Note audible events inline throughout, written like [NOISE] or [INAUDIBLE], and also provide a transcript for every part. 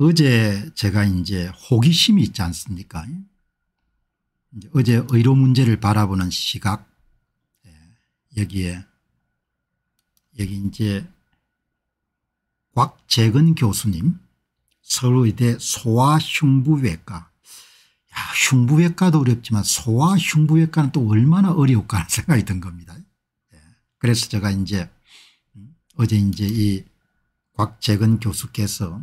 어제 제가 이제 호기심이 있지 않습니까? 어제 의료 문제를 바라보는 시각 예, 여기에 여기 이제 곽재근 교수님 서울의대 소아흉부외과 야, 흉부외과도 어렵지만 소아흉부외과는 또 얼마나 어려울까 하는 [LAUGHS] 생각이 든 겁니다. 예, 그래서 제가 이제 음, 어제 이제 이 곽재근 교수께서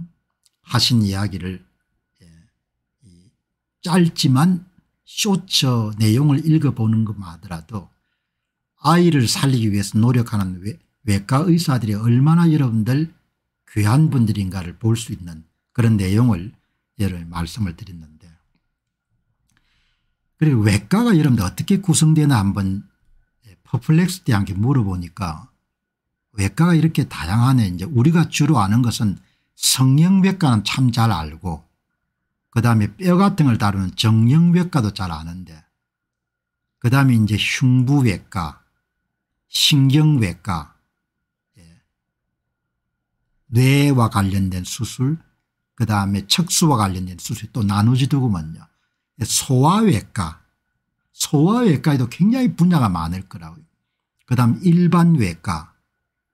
하신 이야기를 예, 짧지만 쇼처 내용을 읽어보는 것만 하더라도 아이를 살리기 위해서 노력하는 외과 의사들이 얼마나 여러분들 귀한 분들인가를 볼 수 있는 그런 내용을 여러분 말씀을 드렸는데 그리고 외과가 여러분들 어떻게 구성되나 한번 예, 퍼플렉스 대한테 물어보니까 외과가 이렇게 다양하네 이제 우리가 주로 아는 것은 성형외과는 참 잘 알고 그다음에 뼈 같은 걸 다루는 정형외과도 잘 아는데 그다음에 이제 흉부외과 신경외과 예. 뇌와 관련된 수술 그다음에 척수와 관련된 수술 이또 나누지더구먼요. 소아외과 소아외과에도 굉장히 분야가 많을 거라고요. 그다음 일반외과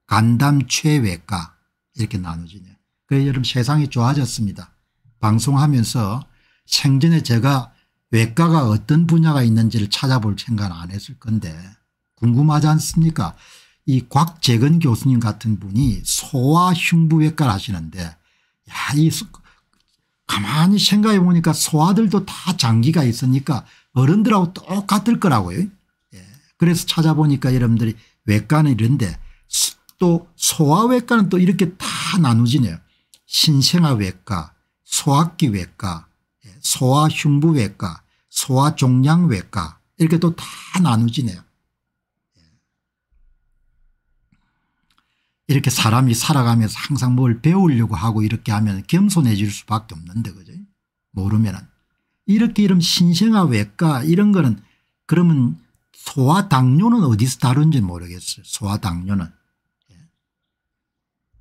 간담 최외과 이렇게 나누지네요. 그 여름 세상이 좋아졌습니다. 방송하면서 생전에 제가 외과가 어떤 분야가 있는지를 찾아볼 생각은 안 했을 건데 궁금하지 않습니까 이 곽재근 교수님 같은 분이 소아 흉부외과를 하시는데 야 이 가만히 생각해 보니까 소아들도 다 장기가 있으니까 어른들하고 똑같을 거라고요. 예. 그래서 찾아보니까 여러분들이 외과는 이런데 또 소아외과는 또 이렇게 다 나누지네요. 신생아외과 소아기외과 예, 소아흉부외과 소아종양외과 이렇게 또 다 나누지네요. 예. 이렇게 사람이 살아가면서 항상 뭘 배우려고 하고 이렇게 하면 겸손해질 수밖에 없는데 그죠 모르면은 이렇게 이런 신생아 외과 이런 거는 그러면 소아 당뇨는 어디서 다룬지 모르겠어요 소아 당뇨는 예.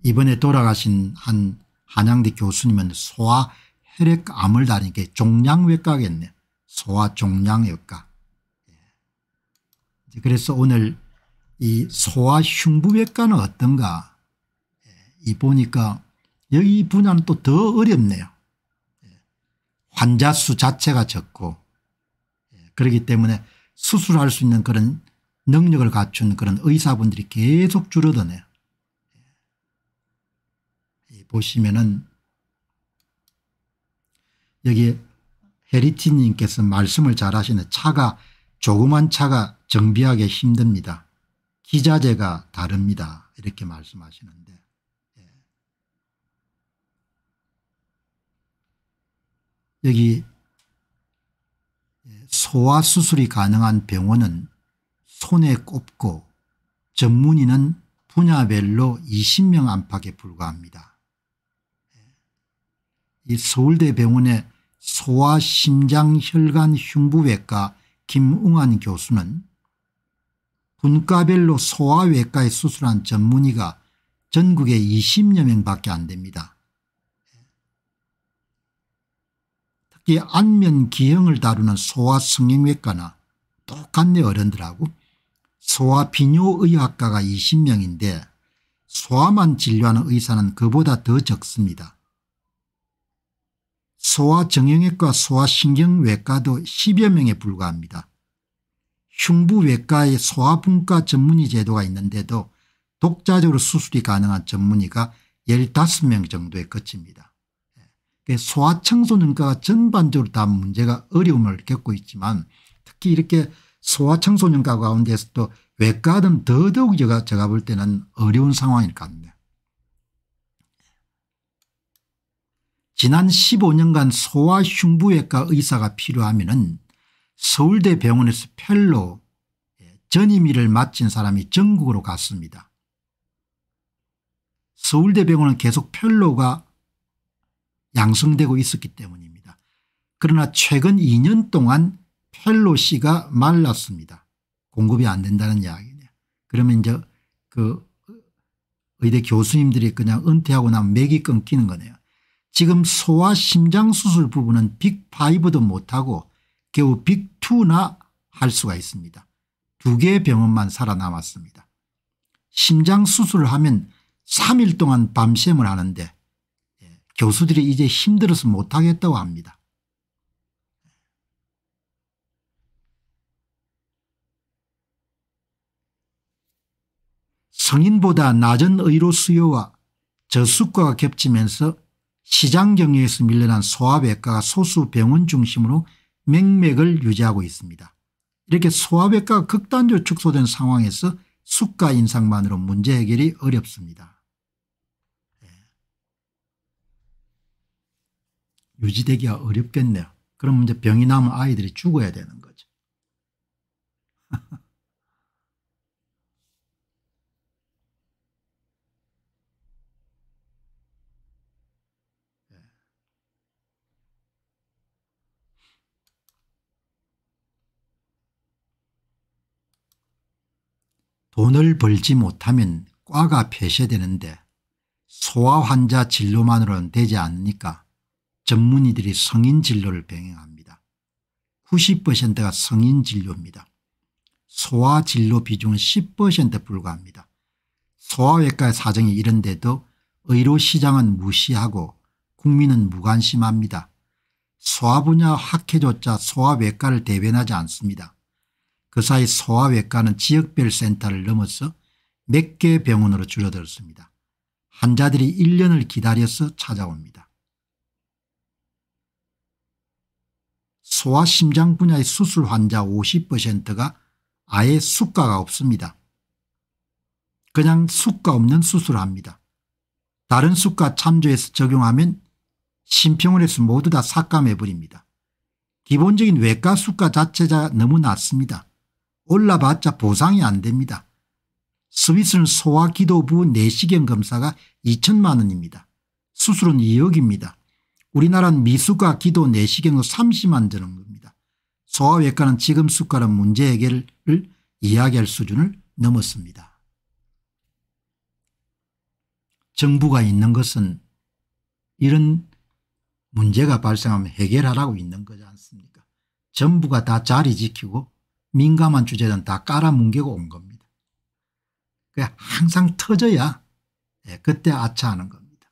이번에 돌아가신 한 한양대 교수님은 소아 혈액암을 다니게 종양외과겠네. 소와 종양외과. 예. 그래서 오늘 이 소와 흉부외과는 어떤가 예. 이 보니까 여기 분야는 또 더 어렵네요. 예. 환자 수 자체가 적고 그렇기 때문에 수술할 수 있는 그런 능력을 갖춘 그런 의사분들이 계속 줄어드네요. 보시면은 여기 헤리티님께서 말씀을 잘하시네. 차가 조그만 차가 정비하기 힘듭니다. 기자재가 다릅니다. 이렇게 말씀하시는데 예. 여기 소아 수술이 가능한 병원은 손에 꼽고 전문의는 분야별로 20명 안팎에 불과합니다. 이 서울대병원의 소아심장혈관흉부외과 김웅환 교수는 분과별로 소아외과에 수술한 전문의가 전국에 20여 명밖에 안 됩니다. 특히 안면기형을 다루는 소아성형외과나 똑같네 어른들하고 소아비뇨의학과가 20명인데 소아만 진료하는 의사는 그보다 더 적습니다. 소아정형외과 소아신경외과도 10여 명에 불과합니다. 흉부외과에 소아분과 전문의 제도가 있는데도 독자적으로 수술이 가능한 전문의가 15명 정도에 그칩니다. 예. 소아청소년과가 전반적으로 다 문제가 어려움을 겪고 있지만 특히 이렇게 소아청소년과 가운데서도 외과든 더더욱 제가 볼 때는 어려운 상황일 것 같네요. 지난 15년간 소아 흉부외과 의사가 필요하면 서울대 병원에서 펠로 예, 전임의를 마친 사람이 전국으로 갔습니다. 서울대 병원은 계속 펠로가 양성되고 있었기 때문입니다. 그러나 최근 2년 동안 펠로 씨가 말랐습니다. 공급이 안 된다는 이야기네요. 그러면 이제 그 의대 교수님들이 그냥 은퇴하고 나면 맥이 끊기는 거네요. 지금 소아 심장 수술 부분은 빅5도 못하고 겨우 빅2나 할 수가 있습니다. 두 개의 병원만 살아남았습니다. 심장 수술을 하면 3일 동안 밤샘을 하는데 예, 교수들이 이제 힘들어서 못하겠다고 합니다. 성인보다 낮은 의료 수요와 저수가가 겹치면서 시장 경영에서 밀려난 소아외과가 소수 병원 중심으로 맹맥을 유지하고 있습니다. 이렇게 소아외과가 극단적으로 축소된 상황에서 수가 인상만으로 문제 해결이 어렵습니다. 예. 유지되기가 어렵겠네요. 그럼 이제 병이 나면 아이들이 죽어야 되는 거죠. [LAUGHS] 돈을 벌지 못하면 과가 폐쇄되는데 소아 환자 진료만으로는 되지 않으니까 전문의들이 성인 진료를 병행합니다. 90%가 성인 진료입니다. 소아 진료 비중은 10% 불과합니다. 소아외과의 사정이 이런데도 의료시장은 무시하고 국민은 무관심합니다. 소아 분야 학회조차 소아외과를 대변하지 않습니다. 그 사이 소아외과는 지역별 센터를 넘어서 몇개의 병원으로 줄어들었습니다. 환자들이 1년을 기다려서 찾아옵니다. 소아 심장 분야의 수술 환자 50%가 아예 수가가 없습니다. 그냥 수가 없는 수술을 합니다. 다른 수가 참조해서 적용하면 심평을해서 모두 다 삭감해버립니다. 기본적인 외과 수가 자체가 너무 낮습니다. 올라봤자 보상이 안 됩니다. 스위스는 소아기도부 내시경 검사가 2천만 원입니다. 수술은 2억입니다. 우리나라는 미숙아 기도 내시경으 30만 드는 겁니다. 소아외과는 지금 수가는 문제 해결을 이야기할 수준을 넘었습니다. 정부가 있는 것은 이런 문제가 발생하면 해결하라고 있는 거지 않습니까 전부가 다 자리 지키고 민감한 주제는 다 깔아뭉개고 온 겁니다. 항상 터져야 예, 그때 아차하는 겁니다.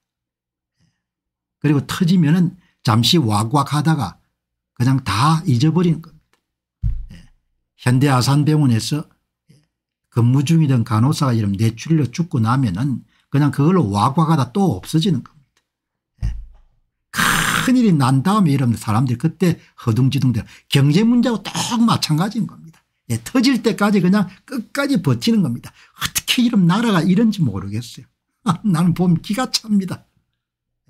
그리고 터지면 은 잠시 와곽하다가 그냥 다 잊어버리는 겁니다. 예, 현대아산병원에서 예, 근무 중이던 간호사가 이런 뇌출혈 죽고 나면 은 그냥 그걸로 와과가다 또 없어지는 겁니다. 큰일이 난 다음에 이러면 사람들이 그때 허둥지둥대 경제 문제하고 딱 마찬가지인 겁니다. 예, 터질 때까지 그냥 끝까지 버티는 겁니다. 어떻게 이런 나라가 이런지 모르겠어요. 아, 나는 보면 기가 찹니다.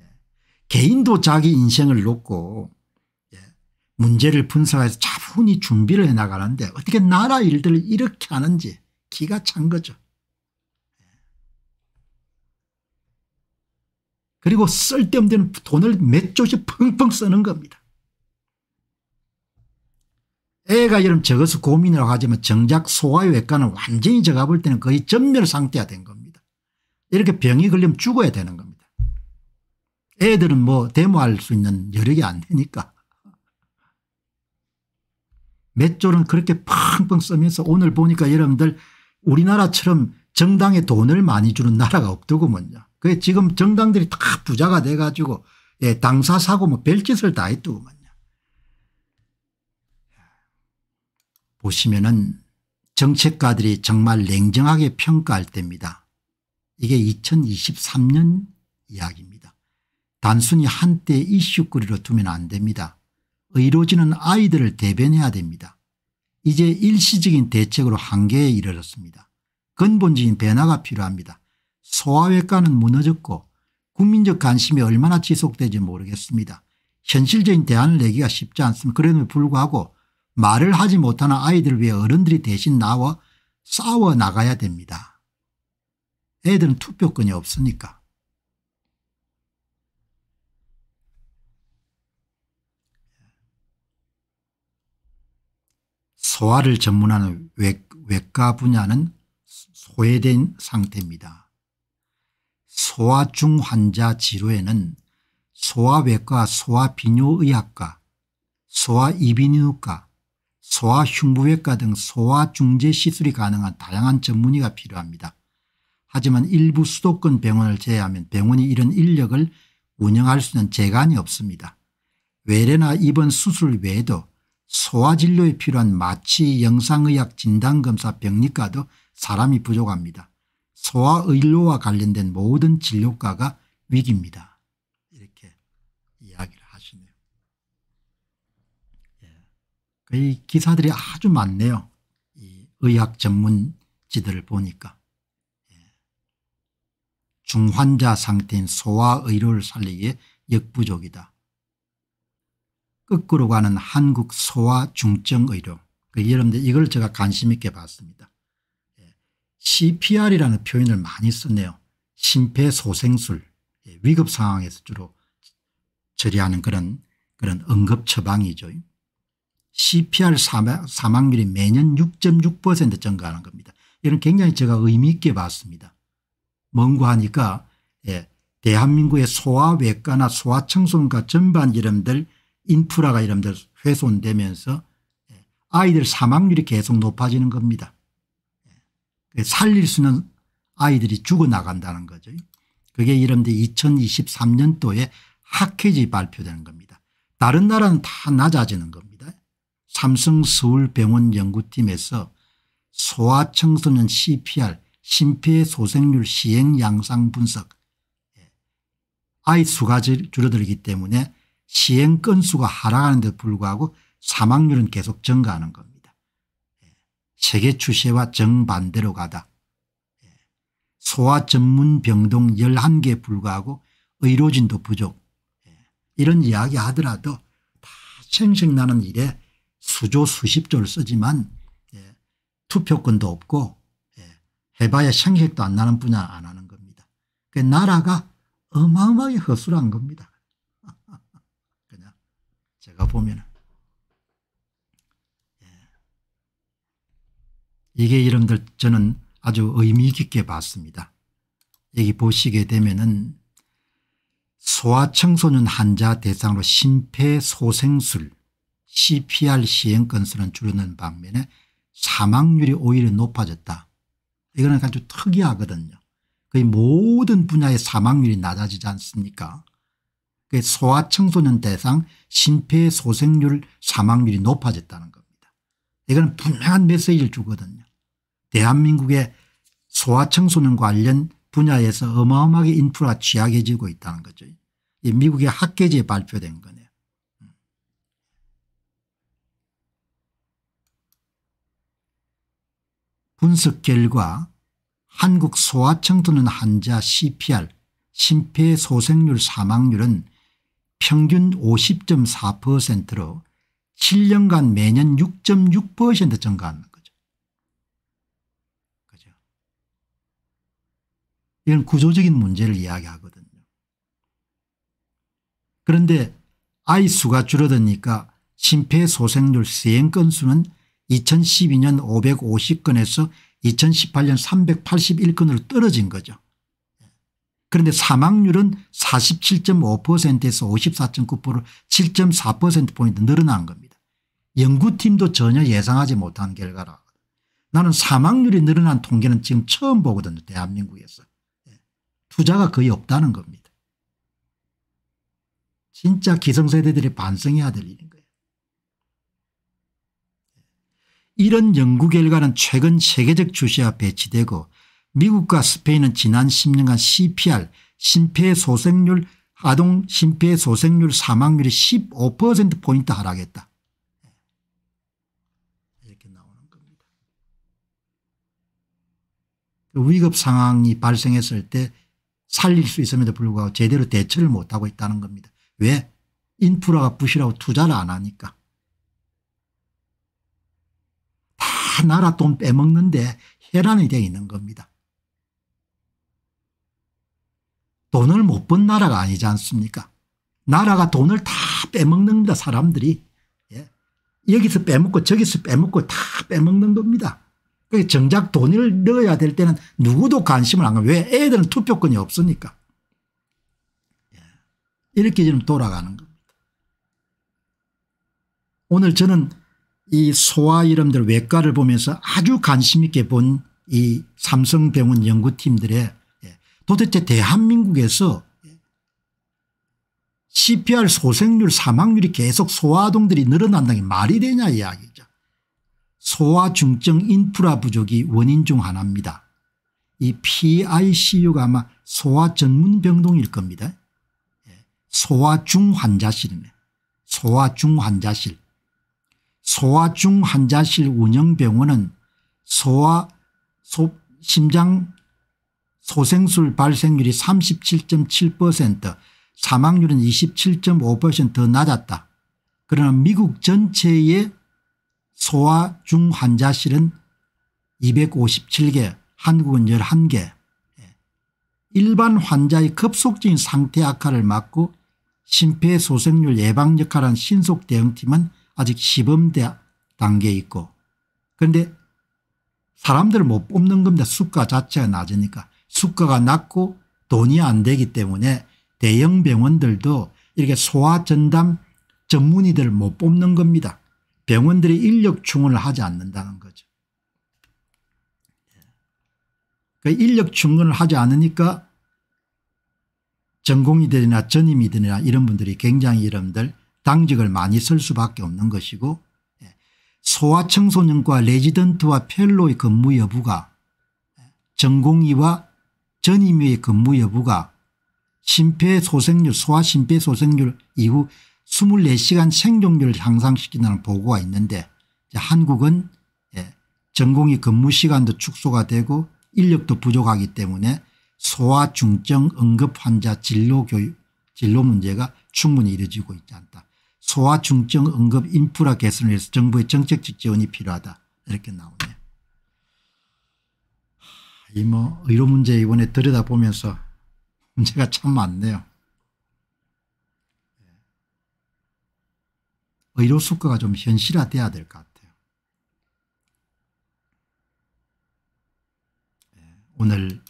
예. 개인도 자기 인생을 놓고 예. 문제를 분석해서 차분히 준비를 해나가는데 어떻게 나라 일들을 이렇게 하는지 기가 찬 거죠. 예. 그리고 쓸데없는 돈을 몇 조씩 펑펑 쓰는 겁니다. 애가 이름 적어서 고민을 하지만 정작 소아외과는 완전히 제가 볼 때는 거의 전멸 상태가 된 겁니다. 이렇게 병이 걸리면 죽어야 되는 겁니다. 애들은 뭐 데모할 수 있는 여력이 안 되니까. 맷졸은 그렇게 펑펑 쓰면서 오늘 보니까 여러분들 우리나라처럼 정당에 돈을 많이 주는 나라가 없더구먼요. 그게 지금 정당들이 다 부자가 돼가지고 예, 당사 사고 뭐 별짓을 다 했더구먼요. 보시면은 정책가들이 정말 냉정하게 평가할 때입니다. 이게 2023년 이야기입니다. 단순히 한때 이슈거리로 두면 안 됩니다. 의로지는 아이들을 대변해야 됩니다. 이제 일시적인 대책으로 한계에 이르렀습니다. 근본적인 변화가 필요합니다. 소아외과는 무너졌고 국민적 관심이 얼마나 지속될지 모르겠습니다. 현실적인 대안을 내기가 쉽지 않습니다. 그럼에도 불구하고 말을 하지 못하는 아이들을 위해 어른들이 대신 나와 싸워 나가야 됩니다. 애들은 투표권이 없으니까. 소아를 전문하는 외과 분야는 소외된 상태입니다. 소아중 환자 지로에는소아외과소아비뇨의학과소아이비뇨인후과 소아 흉부외과 등 소아 중재 시술이 가능한 다양한 전문의가 필요합니다. 하지만 일부 수도권 병원을 제외하면 병원이 이런 인력을 운영할 수 있는 재간이 없습니다. 외래나 입원 수술 외에도 소아진료에 필요한 마취 영상의학 진단검사 병리과도 사람이 부족합니다. 소아의료와 관련된 모든 진료과가 위기입니다. 이 기사들이 아주 많네요. 이 의학 전문지들을 보니까. 예. 중환자 상태인 소아 의료를 살리기에 역부족이다. 거꾸로 가는 한국 소아 중증 의료. 그 여러분들 이걸 제가 관심 있게 봤습니다. 예. CPR이라는 표현을 많이 쓰네요. 심폐소생술 예. 위급 상황에서 주로 처리하는 그런 그런 응급 처방이죠. CPR 사망률이 매년 6.6% 증가하는 겁니다. 이런 굉장히 제가 의미 있게 봤습니다. 뭔고하니까 예, 대한민국의 소아외과나 소아청소년과 전반 이름들 인프라가 이름들 훼손되면서 예, 아이들 사망률이 계속 높아지는 겁니다. 예, 살릴 수는 아이들이 죽어나간다는 거죠. 그게 이름들 2023년도에 학회지 발표되는 겁니다. 다른 나라는 다 낮아지는 겁니다. 삼성 서울병원 연구팀에서 소아청소년 CPR 심폐소생률 시행 양상 분석 예, 아이 수가 줄어들기 때문에 시행 건수가 하락하는데 불구하고 사망률은 계속 증가하는 겁니다. 예, 세계 추세와 정반대로 가다. 예, 소아 전문 병동 11개에 불과하고 의료진도 부족. 이런 이야기 하더라도 다 생생나는 일에 수조 수십 조를 쓰지만 예, 투표권도 없고 예, 해봐야 생색도 안 나는 분야 안 하는 겁니다. 그 나라가 어마어마하게 허술한 겁니다. [LAUGHS] 그냥 제가 보면은 예. 이게 여러분들 저는 아주 의미 깊게 봤습니다. 여기 보시게 되면은 소아청소년 환자 대상으로 심폐소생술 CPR 시행 건수는 줄어드는 반면에 사망률이 오히려 높아졌다. 이거는 아주 특이하거든요. 거의 모든 분야의 사망률이 낮아지지 않습니까 소아 청소년 대상 심폐소생률 사망률이 높아졌다는 겁니다. 이건 분명한 메시지를 주거든요. 대한민국의 소아 청소년 관련 분야에서 어마어마하게 인프라 취약해지고 있다는 거죠. 미국의 학계지에 발표된 거네요. 분석 결과 한국 소아청 또는 환자 CPR 심폐소생률 사망률은 평균 50.4%로 7년간 매년 6.6% 증가하는 거죠. 그죠. 이런 구조적인 문제를 이야기하거든요. 그런데 아이 수가 줄어드니까 심폐소생률 시행 건수는 2012년 550건에서 2018년 381건으로 떨어진 거죠. 그런데 사망률은 47.5%에서 54.9%로 7.4%포인트 늘어난 겁니다. 연구팀도 전혀 예상하지 못한 결과라. 나는 사망률이 늘어난 통계는 지금 처음 보거든요. 대한민국에서. 예. 투자가 거의 없다는 겁니다. 진짜 기성세대들이 반성해야 될 일입니다. 이런 연구 결과는 최근 세계적 주시와 배치되고 미국과 스페인은 지난 10년간 CPR 심폐소생률 아동 심폐소생률 사망률이 15%포인트 하락했다. 예. 이렇게 나오는 겁니다. 그 위급 상황이 발생했을 때 살릴 수 있음에도 불구하고 제대로 대처를 못하고 있다는 겁니다. 왜? 인프라가 부실하고 투자를 안 하니까. 나라 돈 빼먹는데 혈안이 되어 있는 겁니다. 돈을 못 번 나라가 아니지 않습니까? 나라가 돈을 다 빼먹는 겁니다. 사람들이. 예. 여기서 빼먹고 저기서 빼먹고 다 빼먹는 겁니다. 정작 돈을 넣어야 될 때는 누구도 관심을 안가 왜? 애들은 투표권이 없으니까. 예. 이렇게 지금 돌아가는 겁니다. 오늘 저는 이 소아 이름들 외과를 보면서 아주 관심 있게 본 이 삼성병원 연구팀들의 예, 도대체 대한민국에서 CPR 예, 소생률 사망률이 계속 소아동들이 늘어난다는 게 말이 되냐 이야기죠. 소아 중증 인프라 부족이 원인 중 하나입니다. 이 PICU가 아마 소아 전문 병동일 겁니다. 예, 소아 중환자실입니다. 소아 중환자실. 소아 중환자실 운영병원은 소아 소, 심장 소생술 발생률이 37.7% 사망률은 27.5%더 낮았다. 그러나 미국 전체의 소아 중환자실은 257개 한국은 11개 일반 환자의 급속적인 상태 악화를 막고 심폐소생률 예방 역할한 신속대응팀은 아직 시범 단계에 있고 그런데 사람들을 못 뽑는 겁니다. 수가 자체가 낮으니까. 수가가 낮고 돈이 안 되기 때문에 대형 병원들도 이렇게 소아 전담 전문의들을 못 뽑는 겁니다. 병원들이 인력 충원을 하지 않는다는 거죠. 그 인력 충원을 하지 않으니까 전공의들이나 전임의들이나 이런 분들이 굉장히 이런분들 당직을 많이 쓸 수밖에 없는 것이고 예, 소아 청소년과 레지던트와 펠로의 근무 그 여부가 전공의와 예, 전임의 의 그 근무 여부가 심폐소생률 소아 심폐소생률 이후 24시간 생존율을 향상시킨다는 보고가 있는데 한국은 전공의 예, 근무 그 시간도 축소가 되고 인력도 부족하기 때문에 소아 중증 응급 환자 진로 교육 진로 문제가 충분히 이루어지고 있지 않다. 소아중증 응급 인프라 개선을 위해서 정부의 정책적 지원이 필요하다 이렇게 나오네요. 이뭐 의료 문제 이번에 들여다보면서 문제가 참 많네요. 예. 의료 수가가 좀 현실화돼야 될 것 같아요. 예. 오늘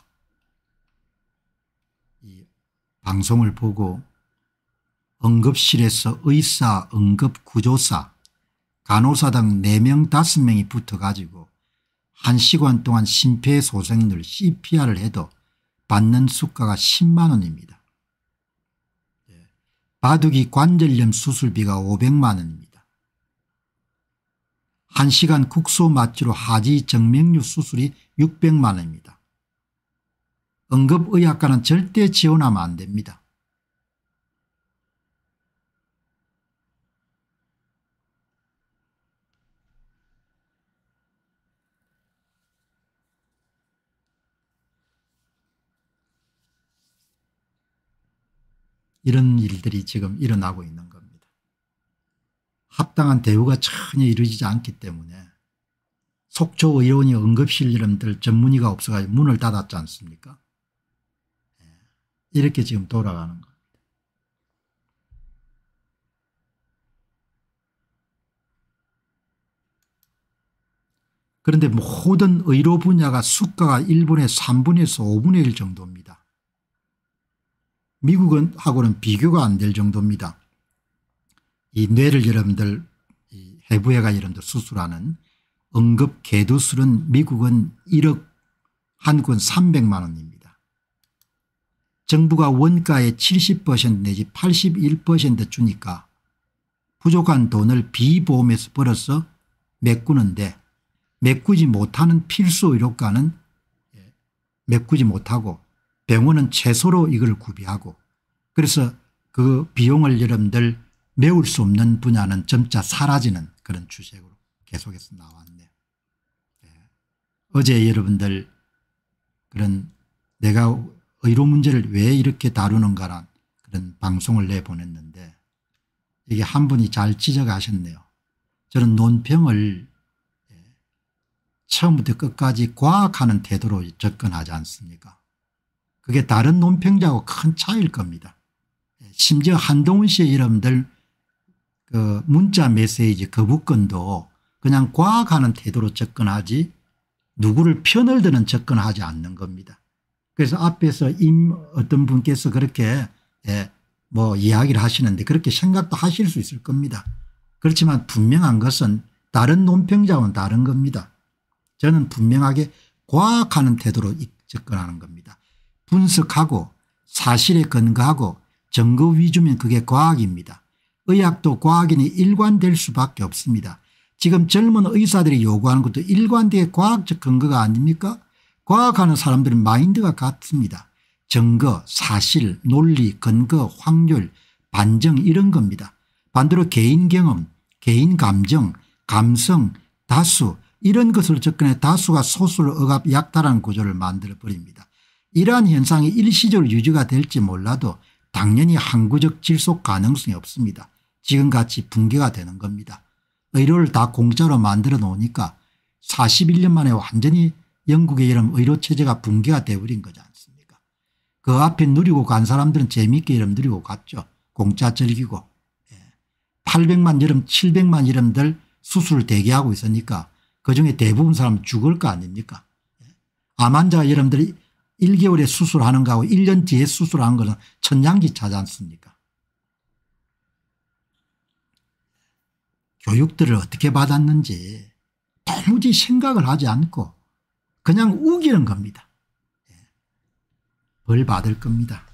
이 방송을 보고 응급실에서 의사, 응급구조사, 간호사 등 4명, 5명이 붙어가지고 1시간 동안 심폐소생술 CPR을 해도 받는 수가가 10만 원입니다. 예. 바둑이 관절염 수술비가 500만 원입니다. 1시간 국소 마취로 하지 정맥류 수술이 600만 원입니다. 응급의학과는 절대 지원하면 안 됩니다. 이런 일들이 지금 일어나고 있는 겁니다. 합당한 대우가 전혀 이루어지지 않기 때문에 속초 의원이 응급실 이름들 전문의가 없어가지고 문을 닫았지 않습니까? 예. 이렇게 지금 돌아가는 겁니다. 그런데 모든 의료 분야가 수가가 1분의 3분에서 5분의 1 정도입니다. 미국은 하고는 비교가 안 될 정도입니다. 이 뇌를 여러분들 해부해가 여러분들 수술하는 응급 개두술은 미국은 1억 한국은 300만 원입니다. 정부가 원가의 70% 내지 81% 주니까 부족한 돈을 비보험에서 벌어서 메꾸는데 메꾸지 못하는 필수 의료가는 예, 메꾸지 못하고 병원은 최소로 이걸 구비하고 그래서 그 비용을 여러분들 메울 수 없는 분야는 점차 사라지는 그런 추세로 계속해서 나왔네요. 네. 어제 여러분들 그런 내가 의료 문제를 왜 이렇게 다루는가란 그런 방송을 내보냈는데 이게 한 분이 잘 지적하셨네요. 저는 논평을 예, 처음부터 끝까지 과학하는 태도로 접근하지 않습니까 그게 다른 논평자하고 큰 차이일 겁니다. 심지어 한동훈 씨의 이름들 그 문자 메시지 거부권도 그 그냥 과학하는 태도로 접근하지 누구를 편을 드는 접근하지 않는 겁니다. 그래서 앞에서 임 어떤 분께서 그렇게 예, 뭐 이야기를 하시는데 그렇게 생각도 하실 수 있을 겁니다. 그렇지만 분명한 것은 다른 논평자와는 다른 겁니다. 저는 분명하게 과학하는 태도로 접근하는 겁니다. 분석하고 사실에 근거하고 증거 위주면 그게 과학입니다. 의학도 과학인이 일관될 수밖에 없습니다. 지금 젊은 의사들이 요구하는 것도 일관되게 과학적 근거가 아닙니까 과학하는 사람들은 마인드가 같습니다. 증거 사실 논리 근거 확률 반증 이런 겁니다. 반대로 개인 경험 개인 감정 감성 다수 이런 것을 접근해 다수가 소수를 억압 약탈한 구조를 만들어버립니다. 이러한 현상이 일시적으로 유지가 될지 몰라도 당연히 항구적 질속 가능성이 없습니다. 지금같이 붕괴가 되는 겁니다. 의료를 다 공짜로 만들어 놓으니까 41년 만에 완전히 영국의 이름 의료체제가 붕괴가 되어버린 거지 않습니까 그 앞에 누리고 간 사람들은 재미있게 이름 누리고 갔죠. 공짜 즐기고 800만 예. 여름 700만 여름들 수술 대기하고 있으니까 그중에 대부분 사람 죽을 거 아닙니까 예. 암환자 여러분들이 1개월에 수술하는 거하고 1년 뒤에 수술하는 거는 천장지차지 않습니까 교육들을 어떻게 받았는지 도무지 생각을 하지 않고 그냥 우기는 겁니다. 예. 벌 받을 겁니다.